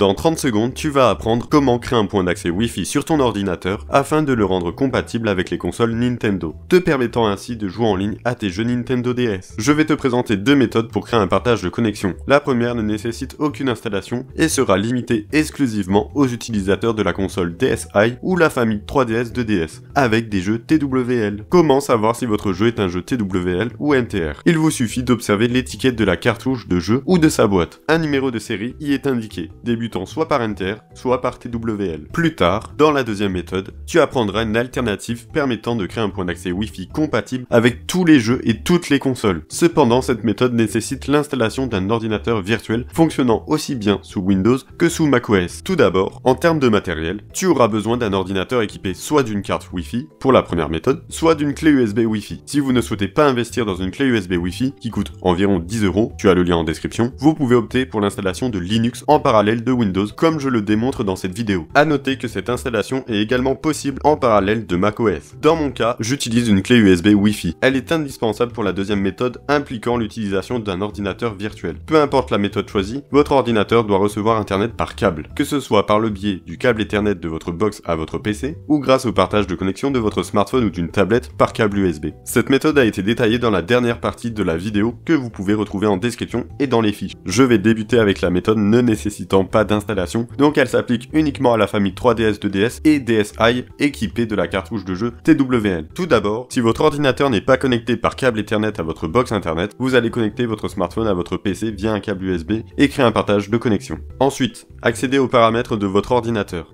Dans 30 secondes, tu vas apprendre comment créer un point d'accès Wi-Fi sur ton ordinateur afin de le rendre compatible avec les consoles Nintendo, te permettant ainsi de jouer en ligne à tes jeux Nintendo DS. Je vais te présenter deux méthodes pour créer un partage de connexion. La première ne nécessite aucune installation et sera limitée exclusivement aux utilisateurs de la console DSi ou la famille 3DS de ds avec des jeux TWL. Comment savoir si votre jeu est un jeu TWL ou NTR. Il vous suffit d'observer l'étiquette de la cartouche de jeu ou de sa boîte. Un numéro de série y est indiqué soit par inter, soit par TWL. Plus tard, dans la deuxième méthode, tu apprendras une alternative permettant de créer un point d'accès Wi-Fi compatible avec tous les jeux et toutes les consoles. Cependant, cette méthode nécessite l'installation d'un ordinateur virtuel fonctionnant aussi bien sous Windows que sous macOS. Tout d'abord, en termes de matériel, tu auras besoin d'un ordinateur équipé soit d'une carte Wi-Fi, pour la première méthode, soit d'une clé USB Wi-Fi. Si vous ne souhaitez pas investir dans une clé USB Wi-Fi, qui coûte environ 10 euros, tu as le lien en description, vous pouvez opter pour l'installation de Linux en parallèle de Windows, comme je le démontre dans cette vidéo. A noter que cette installation est également possible en parallèle de macOS. Dans mon cas, j'utilise une clé USB Wi-Fi. Elle est indispensable pour la deuxième méthode impliquant l'utilisation d'un ordinateur virtuel. Peu importe la méthode choisie, votre ordinateur doit recevoir Internet par câble, que ce soit par le biais du câble Ethernet de votre box à votre PC, ou grâce au partage de connexion de votre smartphone ou d'une tablette par câble USB. Cette méthode a été détaillée dans la dernière partie de la vidéo que vous pouvez retrouver en description et dans les fiches. Je vais débuter avec la méthode ne nécessitant pas d'installation, donc elle s'applique uniquement à la famille 3DS, 2DS et DSi équipée de la cartouche de jeu TWL. Tout d'abord, si votre ordinateur n'est pas connecté par câble Ethernet à votre box internet, vous allez connecter votre smartphone à votre PC via un câble USB et créer un partage de connexion. Ensuite, accédez aux paramètres de votre ordinateur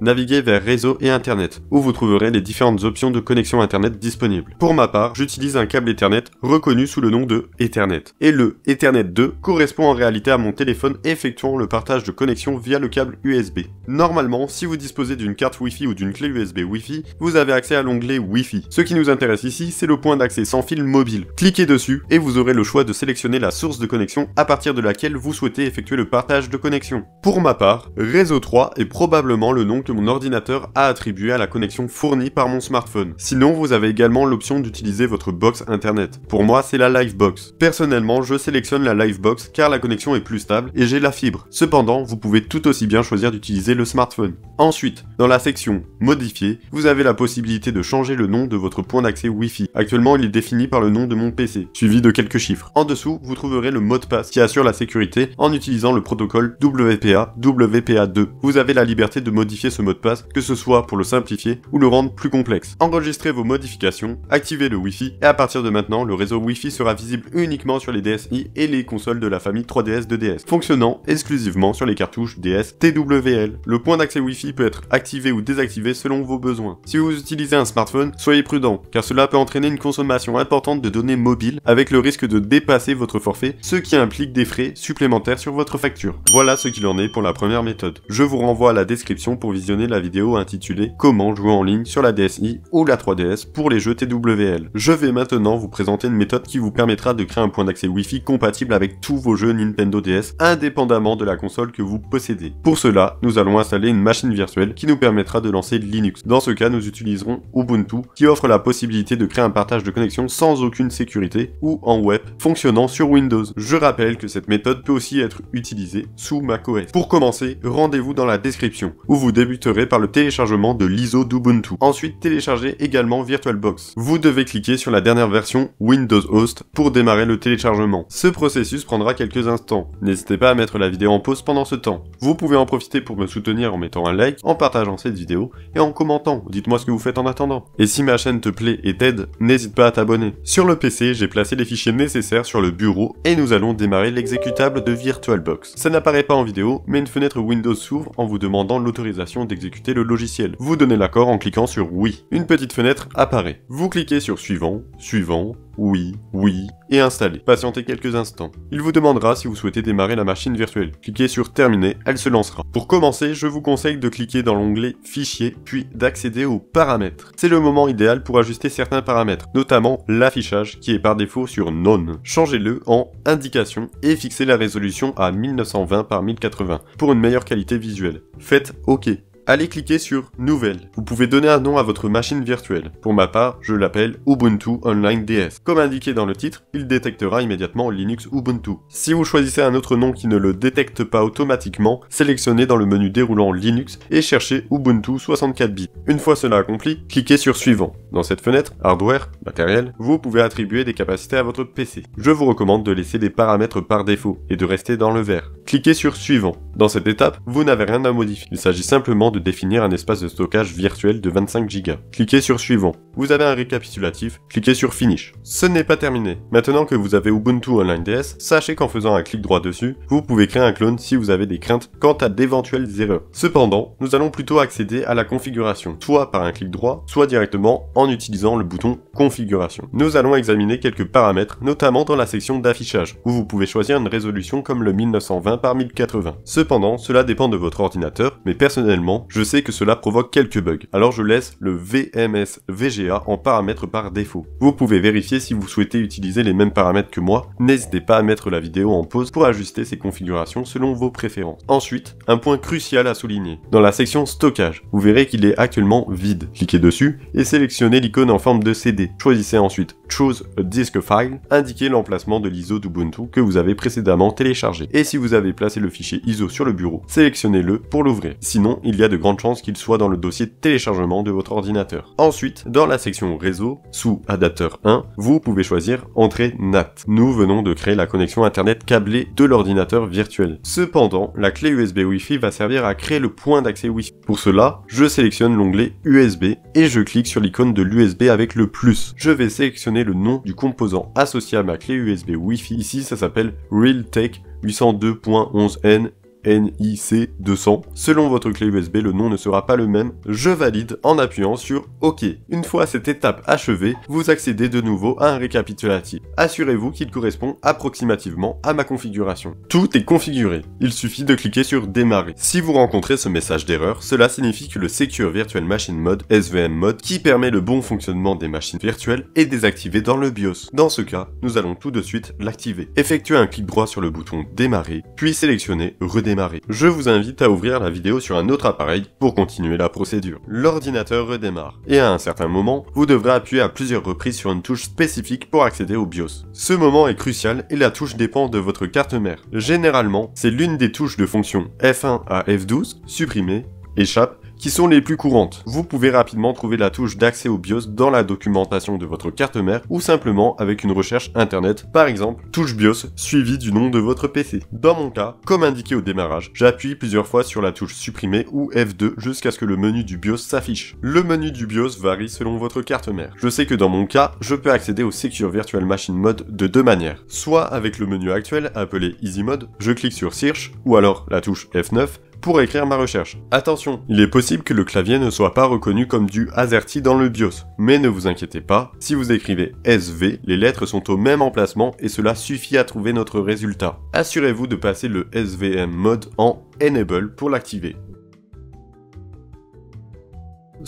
naviguez vers réseau et internet, où vous trouverez les différentes options de connexion internet disponibles. Pour ma part, j'utilise un câble ethernet reconnu sous le nom de ethernet. Et le ethernet 2 correspond en réalité à mon téléphone effectuant le partage de connexion via le câble USB. Normalement, si vous disposez d'une carte Wi-Fi ou d'une clé USB Wi-Fi, vous avez accès à l'onglet Wi-Fi. Ce qui nous intéresse ici, c'est le point d'accès sans fil mobile. Cliquez dessus et vous aurez le choix de sélectionner la source de connexion à partir de laquelle vous souhaitez effectuer le partage de connexion. Pour ma part, réseau 3 est probablement le nom mon ordinateur a attribué à la connexion fournie par mon smartphone. Sinon, vous avez également l'option d'utiliser votre box internet. Pour moi, c'est la Livebox. Personnellement, je sélectionne la Livebox car la connexion est plus stable et j'ai la fibre. Cependant, vous pouvez tout aussi bien choisir d'utiliser le smartphone. Ensuite, dans la section Modifier, vous avez la possibilité de changer le nom de votre point d'accès Wi-Fi. Actuellement, il est défini par le nom de mon PC, suivi de quelques chiffres. En dessous, vous trouverez le mot de passe qui assure la sécurité en utilisant le protocole WPA WPA2. Vous avez la liberté de modifier ce ce mot de passe, que ce soit pour le simplifier ou le rendre plus complexe. Enregistrez vos modifications, activez le Wi-Fi, et à partir de maintenant, le réseau Wi-Fi sera visible uniquement sur les DSi et les consoles de la famille 3DS 2DS, fonctionnant exclusivement sur les cartouches DS TWL. Le point d'accès Wi-Fi peut être activé ou désactivé selon vos besoins. Si vous utilisez un smartphone, soyez prudent, car cela peut entraîner une consommation importante de données mobiles avec le risque de dépasser votre forfait, ce qui implique des frais supplémentaires sur votre facture. Voilà ce qu'il en est pour la première méthode. Je vous renvoie à la description pour visiter la vidéo intitulée Comment jouer en ligne sur la DSi ou la 3DS pour les jeux TWL. Je vais maintenant vous présenter une méthode qui vous permettra de créer un point d'accès Wi-Fi compatible avec tous vos jeux Nintendo DS indépendamment de la console que vous possédez. Pour cela, nous allons installer une machine virtuelle qui nous permettra de lancer Linux. Dans ce cas, nous utiliserons Ubuntu qui offre la possibilité de créer un partage de connexion sans aucune sécurité ou en web fonctionnant sur Windows. Je rappelle que cette méthode peut aussi être utilisée sous macOS. Pour commencer, rendez-vous dans la description où vous débutez par le téléchargement de l'ISO d'Ubuntu. Ensuite, téléchargez également VirtualBox. Vous devez cliquer sur la dernière version Windows Host pour démarrer le téléchargement. Ce processus prendra quelques instants. N'hésitez pas à mettre la vidéo en pause pendant ce temps. Vous pouvez en profiter pour me soutenir en mettant un like, en partageant cette vidéo et en commentant. Dites-moi ce que vous faites en attendant. Et si ma chaîne te plaît et t'aide, n'hésite pas à t'abonner. Sur le PC, j'ai placé les fichiers nécessaires sur le bureau et nous allons démarrer l'exécutable de VirtualBox. Ça n'apparaît pas en vidéo, mais une fenêtre Windows s'ouvre en vous demandant l'autorisation d'exécuter le logiciel. Vous donnez l'accord en cliquant sur oui. Une petite fenêtre apparaît. Vous cliquez sur suivant, suivant, oui, oui, et installer. Patientez quelques instants. Il vous demandera si vous souhaitez démarrer la machine virtuelle. Cliquez sur terminer, elle se lancera. Pour commencer, je vous conseille de cliquer dans l'onglet fichier, puis d'accéder aux paramètres. C'est le moment idéal pour ajuster certains paramètres, notamment l'affichage qui est par défaut sur non. Changez-le en indication et fixez la résolution à 1920 par 1080 pour une meilleure qualité visuelle. Faites OK allez cliquer sur Nouvelle. Vous pouvez donner un nom à votre machine virtuelle. Pour ma part, je l'appelle Ubuntu Online DS. Comme indiqué dans le titre, il détectera immédiatement Linux Ubuntu. Si vous choisissez un autre nom qui ne le détecte pas automatiquement, sélectionnez dans le menu déroulant Linux et cherchez Ubuntu 64 bits. Une fois cela accompli, cliquez sur Suivant. Dans cette fenêtre, Hardware, Matériel, vous pouvez attribuer des capacités à votre PC. Je vous recommande de laisser des paramètres par défaut et de rester dans le vert. Cliquez sur Suivant. Dans cette étape, vous n'avez rien à modifier. Il s'agit simplement de définir un espace de stockage virtuel de 25 Go. Cliquez sur Suivant vous avez un récapitulatif, cliquez sur Finish. Ce n'est pas terminé. Maintenant que vous avez Ubuntu Online DS, sachez qu'en faisant un clic droit dessus, vous pouvez créer un clone si vous avez des craintes quant à d'éventuelles erreurs. Cependant, nous allons plutôt accéder à la configuration, soit par un clic droit, soit directement en utilisant le bouton Configuration. Nous allons examiner quelques paramètres, notamment dans la section d'affichage, où vous pouvez choisir une résolution comme le 1920 par 1080. Cependant, cela dépend de votre ordinateur, mais personnellement, je sais que cela provoque quelques bugs. Alors je laisse le VMS VGA en paramètres par défaut. Vous pouvez vérifier si vous souhaitez utiliser les mêmes paramètres que moi, n'hésitez pas à mettre la vidéo en pause pour ajuster ces configurations selon vos préférences. Ensuite, un point crucial à souligner. Dans la section stockage, vous verrez qu'il est actuellement vide. Cliquez dessus et sélectionnez l'icône en forme de CD. Choisissez ensuite Choose a Disk File, indiquez l'emplacement de l'ISO d'Ubuntu que vous avez précédemment téléchargé. Et si vous avez placé le fichier ISO sur le bureau, sélectionnez-le pour l'ouvrir. Sinon, il y a de grandes chances qu'il soit dans le dossier téléchargement de votre ordinateur. Ensuite, dans la section réseau, sous adapteur 1, vous pouvez choisir entrée NAT. Nous venons de créer la connexion internet câblée de l'ordinateur virtuel. Cependant, la clé USB Wi-Fi va servir à créer le point d'accès Wi-Fi. Pour cela, je sélectionne l'onglet USB et je clique sur l'icône de l'USB avec le plus. Je vais sélectionner le nom du composant associé à ma clé USB Wi-Fi. Ici, ça s'appelle Realtek 802.11n NIC 200. Selon votre clé USB, le nom ne sera pas le même. Je valide en appuyant sur OK. Une fois cette étape achevée, vous accédez de nouveau à un récapitulatif. Assurez-vous qu'il correspond approximativement à ma configuration. Tout est configuré. Il suffit de cliquer sur démarrer. Si vous rencontrez ce message d'erreur, cela signifie que le Secure Virtual Machine Mode SVM Mode qui permet le bon fonctionnement des machines virtuelles est désactivé dans le BIOS. Dans ce cas, nous allons tout de suite l'activer. Effectuez un clic droit sur le bouton démarrer, puis sélectionnez redémarrer je vous invite à ouvrir la vidéo sur un autre appareil pour continuer la procédure. L'ordinateur redémarre, et à un certain moment, vous devrez appuyer à plusieurs reprises sur une touche spécifique pour accéder au BIOS. Ce moment est crucial et la touche dépend de votre carte mère. Généralement, c'est l'une des touches de fonction F1 à F12, supprimer, échappe, qui sont les plus courantes. Vous pouvez rapidement trouver la touche d'accès au BIOS dans la documentation de votre carte mère ou simplement avec une recherche internet, par exemple touche BIOS suivie du nom de votre PC. Dans mon cas, comme indiqué au démarrage, j'appuie plusieurs fois sur la touche supprimer ou F2 jusqu'à ce que le menu du BIOS s'affiche. Le menu du BIOS varie selon votre carte mère. Je sais que dans mon cas, je peux accéder au Secure Virtual Machine Mode de deux manières. Soit avec le menu actuel appelé Easy Mode, je clique sur Search ou alors la touche F9 pour écrire ma recherche. Attention, il est possible que le clavier ne soit pas reconnu comme du AZERTY dans le BIOS, mais ne vous inquiétez pas, si vous écrivez SV, les lettres sont au même emplacement et cela suffit à trouver notre résultat. Assurez-vous de passer le SVM mode en Enable pour l'activer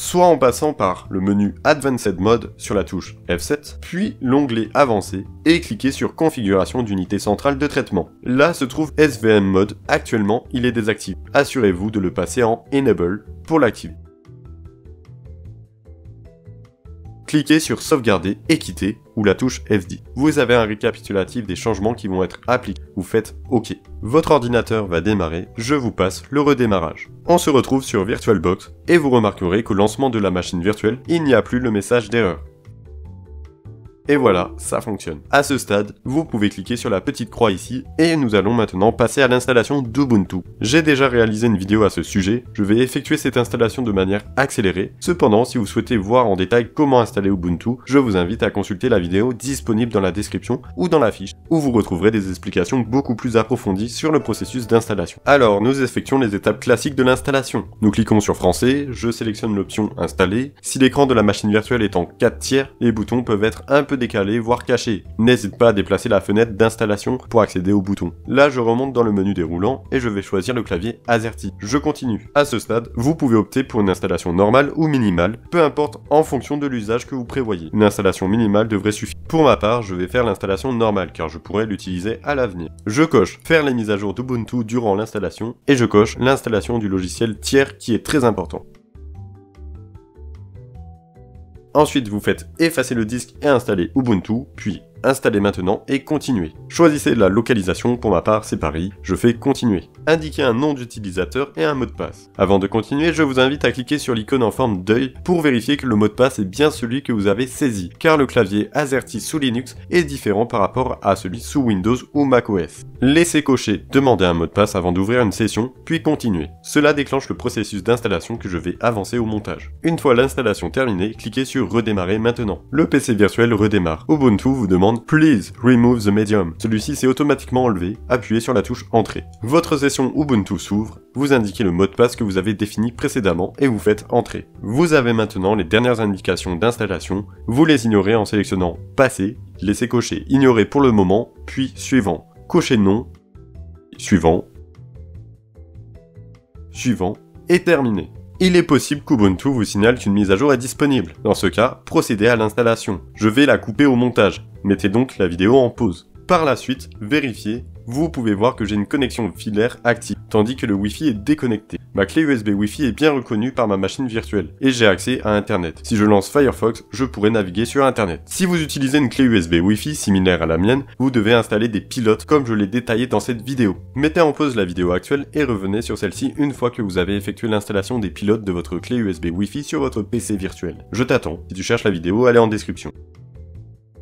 soit en passant par le menu Advanced Mode sur la touche F7, puis l'onglet Avancé et cliquez sur Configuration d'unité centrale de traitement. Là se trouve SVM Mode, actuellement il est désactivé. Assurez-vous de le passer en Enable pour l'activer. Cliquez sur Sauvegarder et quitter ou la touche FD. Vous avez un récapitulatif des changements qui vont être appliqués. Vous faites OK. Votre ordinateur va démarrer, je vous passe le redémarrage. On se retrouve sur VirtualBox et vous remarquerez qu'au lancement de la machine virtuelle, il n'y a plus le message d'erreur. Et voilà, ça fonctionne. À ce stade, vous pouvez cliquer sur la petite croix ici, et nous allons maintenant passer à l'installation d'Ubuntu. J'ai déjà réalisé une vidéo à ce sujet, je vais effectuer cette installation de manière accélérée. Cependant, si vous souhaitez voir en détail comment installer Ubuntu, je vous invite à consulter la vidéo disponible dans la description ou dans la fiche, où vous retrouverez des explications beaucoup plus approfondies sur le processus d'installation. Alors, nous effectuons les étapes classiques de l'installation. Nous cliquons sur français, je sélectionne l'option installer. Si l'écran de la machine virtuelle est en 4 tiers, les boutons peuvent être un décaler décalé, voire caché. N'hésite pas à déplacer la fenêtre d'installation pour accéder au bouton. Là, je remonte dans le menu déroulant et je vais choisir le clavier AZERTY. Je continue. À ce stade, vous pouvez opter pour une installation normale ou minimale, peu importe en fonction de l'usage que vous prévoyez. Une installation minimale devrait suffire. Pour ma part, je vais faire l'installation normale car je pourrais l'utiliser à l'avenir. Je coche faire les mises à jour d'Ubuntu durant l'installation et je coche l'installation du logiciel tiers qui est très important. Ensuite, vous faites effacer le disque et installer Ubuntu, puis installez maintenant et continuez. Choisissez la localisation, pour ma part c'est Paris, je fais continuer. Indiquez un nom d'utilisateur et un mot de passe. Avant de continuer, je vous invite à cliquer sur l'icône en forme d'œil pour vérifier que le mot de passe est bien celui que vous avez saisi, car le clavier AZERTY sous Linux est différent par rapport à celui sous Windows ou macOS. Laissez cocher Demander un mot de passe avant d'ouvrir une session, puis continuer. Cela déclenche le processus d'installation que je vais avancer au montage. Une fois l'installation terminée, cliquez sur Redémarrer maintenant. Le PC virtuel redémarre. Ubuntu vous demande Please remove the medium. Celui-ci s'est automatiquement enlevé, appuyez sur la touche Entrée. Votre session Ubuntu s'ouvre, vous indiquez le mot de passe que vous avez défini précédemment et vous faites Entrée ». Vous avez maintenant les dernières indications d'installation, vous les ignorez en sélectionnant Passer, laissez cocher Ignorer pour le moment, puis Suivant. Cochez Non, Suivant, Suivant et terminé. Il est possible qu'Ubuntu vous signale qu'une mise à jour est disponible. Dans ce cas, procédez à l'installation. Je vais la couper au montage. Mettez donc la vidéo en pause. Par la suite, vérifiez, vous pouvez voir que j'ai une connexion filaire active, tandis que le Wi-Fi est déconnecté. Ma clé USB Wi-Fi est bien reconnue par ma machine virtuelle, et j'ai accès à Internet. Si je lance Firefox, je pourrai naviguer sur Internet. Si vous utilisez une clé USB Wi-Fi similaire à la mienne, vous devez installer des pilotes comme je l'ai détaillé dans cette vidéo. Mettez en pause la vidéo actuelle et revenez sur celle-ci une fois que vous avez effectué l'installation des pilotes de votre clé USB Wi-Fi sur votre PC virtuel. Je t'attends, si tu cherches la vidéo, elle est en description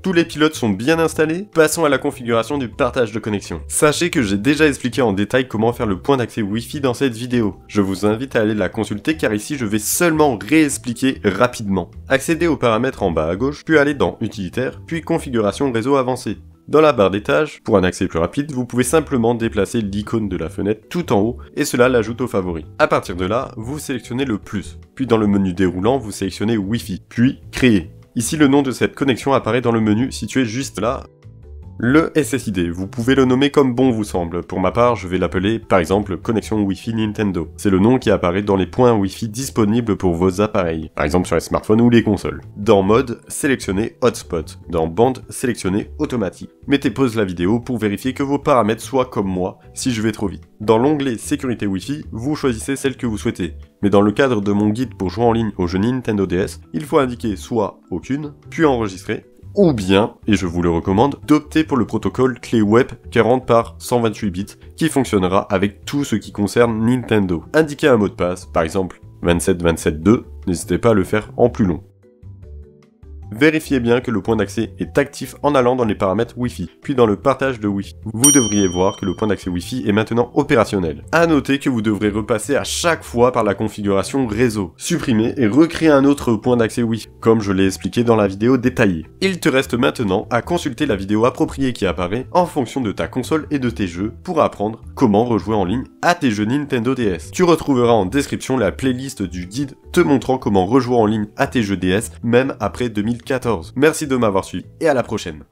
tous les pilotes sont bien installés, passons à la configuration du partage de connexion. Sachez que j'ai déjà expliqué en détail comment faire le point d'accès Wi-Fi dans cette vidéo. Je vous invite à aller la consulter car ici je vais seulement réexpliquer rapidement. Accédez aux paramètres en bas à gauche, puis allez dans Utilitaire, puis Configuration réseau avancé. Dans la barre d'étage, pour un accès plus rapide, vous pouvez simplement déplacer l'icône de la fenêtre tout en haut et cela l'ajoute aux favoris. À partir de là, vous sélectionnez le plus, puis dans le menu déroulant, vous sélectionnez Wi-Fi, puis Créer. Ici, le nom de cette connexion apparaît dans le menu situé juste là. Le SSID, vous pouvez le nommer comme bon vous semble, pour ma part je vais l'appeler par exemple connexion Wi-Fi Nintendo. C'est le nom qui apparaît dans les points Wi-Fi disponibles pour vos appareils, par exemple sur les smartphones ou les consoles. Dans mode, sélectionnez hotspot, dans bande, sélectionnez automatique. Mettez pause la vidéo pour vérifier que vos paramètres soient comme moi si je vais trop vite. Dans l'onglet sécurité Wi-Fi, vous choisissez celle que vous souhaitez, mais dans le cadre de mon guide pour jouer en ligne au jeu Nintendo DS, il faut indiquer soit aucune, puis enregistrer, ou bien, et je vous le recommande, d'opter pour le protocole clé web 40 par 128 bits qui fonctionnera avec tout ce qui concerne Nintendo. Indiquez un mot de passe, par exemple 27272, n'hésitez pas à le faire en plus long. Vérifiez bien que le point d'accès est actif en allant dans les paramètres Wi-Fi, puis dans le partage de Wi-Fi. Vous devriez voir que le point d'accès Wi-Fi est maintenant opérationnel. A noter que vous devrez repasser à chaque fois par la configuration réseau, supprimer et recréer un autre point d'accès Wi-Fi, comme je l'ai expliqué dans la vidéo détaillée. Il te reste maintenant à consulter la vidéo appropriée qui apparaît en fonction de ta console et de tes jeux pour apprendre comment rejouer en ligne à tes jeux Nintendo DS. Tu retrouveras en description la playlist du guide te montrant comment rejouer en ligne à tes jeux DS même après 2000 Merci de m'avoir suivi et à la prochaine.